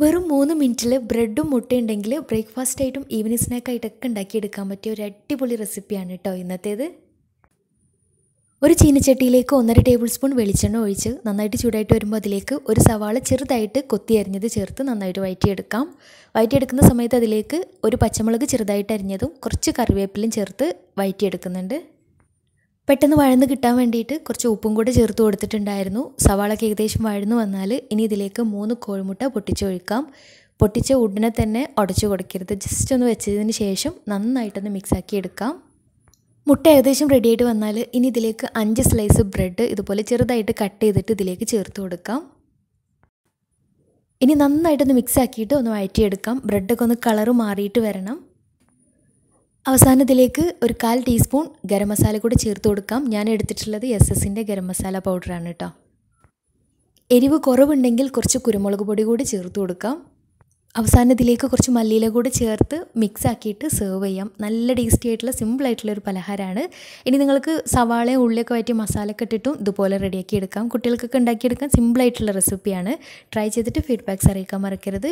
വെറും മൂന്ന് മിനിറ്റിൽ ബ്രെഡും മുട്ടയുണ്ടെങ്കിൽ ബ്രേക്ക്ഫാസ്റ്റ് ആയിട്ടും ഈവനിങ് സ്നാക്കായിട്ടൊക്കെ ഉണ്ടാക്കിയെടുക്കാൻ പറ്റിയ ഒരു അടിപൊളി റെസിപ്പിയാണ് കേട്ടോ ഇന്നത്തേത് ഒരു ചീനച്ചട്ടിയിലേക്ക് ഒന്നര ടേബിൾ സ്പൂൺ വെളിച്ചെണ്ണ ഒഴിച്ച് നന്നായിട്ട് ചൂടായിട്ട് വരുമ്പോൾ അതിലേക്ക് ഒരു സവാള ചെറുതായിട്ട് കൊത്തി അരിഞ്ഞത് ചേർത്ത് നന്നായിട്ട് വയറ്റിയെടുക്കാം വയറ്റിയെടുക്കുന്ന സമയത്ത് അതിലേക്ക് ഒരു പച്ചമുളക് ചെറുതായിട്ട് അരിഞ്ഞതും കുറച്ച് കറിവേപ്പിലും ചേർത്ത് വയറ്റിയെടുക്കുന്നുണ്ട് പെട്ടെന്ന് വഴന്ന് കിട്ടാൻ വേണ്ടിയിട്ട് കുറച്ച് ഉപ്പും കൂടെ ചേർത്ത് കൊടുത്തിട്ടുണ്ടായിരുന്നു സവാളക്ക് ഏകദേശം വഴന്ന് വന്നാൽ ഇനി ഇതിലേക്ക് മൂന്ന് കോഴിമുട്ട പൊട്ടിച്ചൊഴിക്കാം പൊട്ടിച്ച ഉടനെ തന്നെ ഉടച്ചു കൊടുക്കരുത് ജസ്റ്റ് ഒന്ന് വെച്ചതിന് ശേഷം നന്നായിട്ടൊന്ന് മിക്സാക്കി എടുക്കാം മുട്ട ഏകദേശം റെഡിയായിട്ട് വന്നാൽ ഇനി ഇതിലേക്ക് അഞ്ച് സ്ലൈസ് ബ്രെഡ് ഇതുപോലെ ചെറുതായിട്ട് കട്ട് ചെയ്തിട്ട് ഇതിലേക്ക് ചേർത്ത് കൊടുക്കാം ഇനി നന്നായിട്ടൊന്ന് മിക്സാക്കിയിട്ട് ഒന്ന് വഴറ്റിയെടുക്കാം ബ്രെഡൊക്കെ ഒന്ന് കളറ് മാറിയിട്ട് വരണം അവസാനത്തിലേക്ക് ഒരു കാൽ ടീസ്പൂൺ ഗരം മസാല കൂടി ചേർത്ത് കൊടുക്കാം ഞാൻ എടുത്തിട്ടുള്ളത് എസ് എസിൻ്റെ ഗരം മസാല പൗഡറാണ് കേട്ടോ എരിവ് കുറവുണ്ടെങ്കിൽ കുറച്ച് കുരുമുളക് പൊടി കൂടി ചേർത്ത് കൊടുക്കാം അവസാനത്തിലേക്ക് കുറച്ച് മല്ലിയില കൂടി ചേർത്ത് മിക്സ് ആക്കിയിട്ട് സെർവ് ചെയ്യാം നല്ല ടേസ്റ്റി ആയിട്ടുള്ള സിമ്പിൾ ആയിട്ടുള്ള ഒരു പലഹാരമാണ് ഇനി നിങ്ങൾക്ക് സവാളയും ഉള്ളിയൊക്കെ വഴറ്റി മസാലയൊക്കെ ഇട്ടിട്ടും ഇതുപോലെ റെഡിയാക്കി എടുക്കാം കുട്ടികൾക്കൊക്കെ ഉണ്ടാക്കിയെടുക്കാൻ സിമ്പിൾ ആയിട്ടുള്ള റെസിപ്പിയാണ് ട്രൈ ചെയ്തിട്ട് ഫീഡ്ബാക്ക്സ് അറിയിക്കാൻ മറക്കരുത്